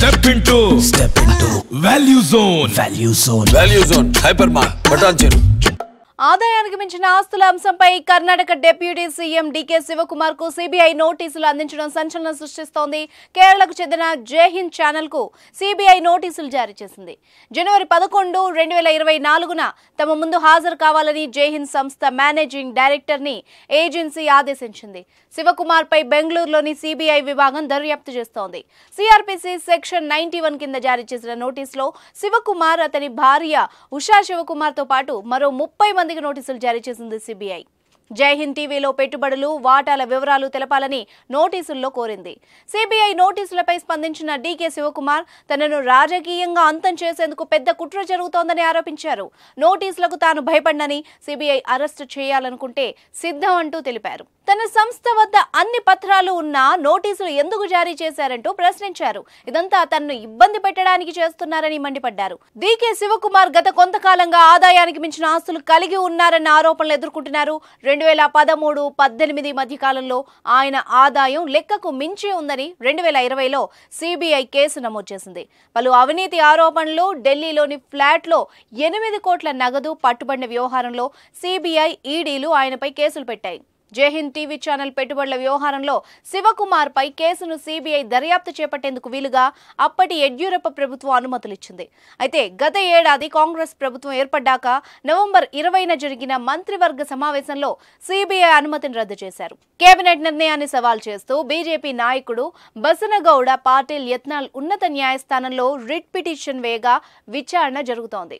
step into step into value zone value zone value zone hypermart patancheru ఆదాయానికి మించిన ఆస్తుల అంశంపై Karnataka deputy CM D K Shivakumar కు సిబిఐ నోటీసులు అందించడం సంచలనం సృష్టిస్తోంది కేరళకు చెందిన జైహింద్ ఛానల్ కు సిబిఐ నోటీసులు జారీ చేసింది జనవరి పదకొండు రెండు వేల ఇరవై నాలుగున తమ ముందు హాజరు కావాలని జైహింద్ సంస్థ మేనేజింగ్ డైరెక్టర్ ని ఏజెన్సీ ఆదేశించింది శివకుమార్ పై బెంగళూరులోని సిబిఐ విభాగం దర్యాప్తు చేస్తోంది సిఆర్పిసి సెక్షన్ నైన్టీ వన్ కింద జారీ చేసిన నోటీసులో శివకుమార్ అతని భార్య ఉషా శివకుమార్ తో పాటు మరో ముప్పై మంది సంబంధిక నోటీసులు జారీ చేసింది సిబిఐ జై హింద్ టీవీలో పెట్టుబడులు వాటాల వివరాలు తెలపాలని నోటీసుల్లో కోరింది సిబిఐ నోటీసులపై స్పందించిన డీకే శివకుమార్ తనను రాజకీయంగా అంతం చేసేందుకు పెద్ద కుట్ర జరుగుతోందని ఆరోపించారు నోటీసులకు తాను భయపడ్డని సిబిఐ అరెస్టు చేయాలనుకుంటే సిద్ధం అంటూ తెలిపారు తన సంస్థ వద్ద అన్ని పత్రాలు ఉన్నా నోటీసులు ఎందుకు జారీ చేశారంటూ ప్రశ్నించారు ఇదంతా తనను ఇబ్బంది పెట్టడానికి చేస్తున్నారని మండిపడ్డారు డీకే శివకుమార్ గత కొంతకాలంగా ఆదాయానికి మించిన ఆస్తులు కలిగి ఉన్నారన్న ఆరోపణలు ఎదుర్కొంటున్నారు రెండు వేల పదమూడు పద్దెనిమిది మధ్యకాలంలో ఆయన ఆదాయం లెక్కకు మించి ఉందని రెండు వేల ఇరవైలో సిబిఐ కేసు నమోదు చేసింది పలు అవినీతి ఆరోపణలు ఢిల్లీలోని ఫ్లాట్లో ఎనిమిది కోట్ల నగదు పట్టుబడిన వ్యవహారంలో సిబిఐ ఈడీలు ఆయనపై కేసులు పెట్టాయి జైహింద్ టీవీ ఛానల్ పెట్టుబడుల వ్యవహారంలో శివకుమార్పై కేసును సీబీఐ దర్యాప్తు చేపట్టేందుకు వీలుగా అప్పటి యడ్యూరప్ప ప్రభుత్వం అనుమతులిచ్చింది అయితే గత ఏడాది కాంగ్రెస్ ప్రభుత్వం ఏర్పడ్డాక నవంబర్ ఇరవైన జరిగిన మంత్రివర్గ సమావేశంలో సిబిఐ అనుమతిని రద్దు చేశారు కేబినెట్ నిర్ణయాన్ని సవాల్ చేస్తూ బీజేపీ నాయకుడు బసనగౌడ పాటిల్ యత్నాల్ ఉన్నత న్యాయస్థానంలో రిట్ పిటిషన్ వేగా విచారణ జరుగుతోంది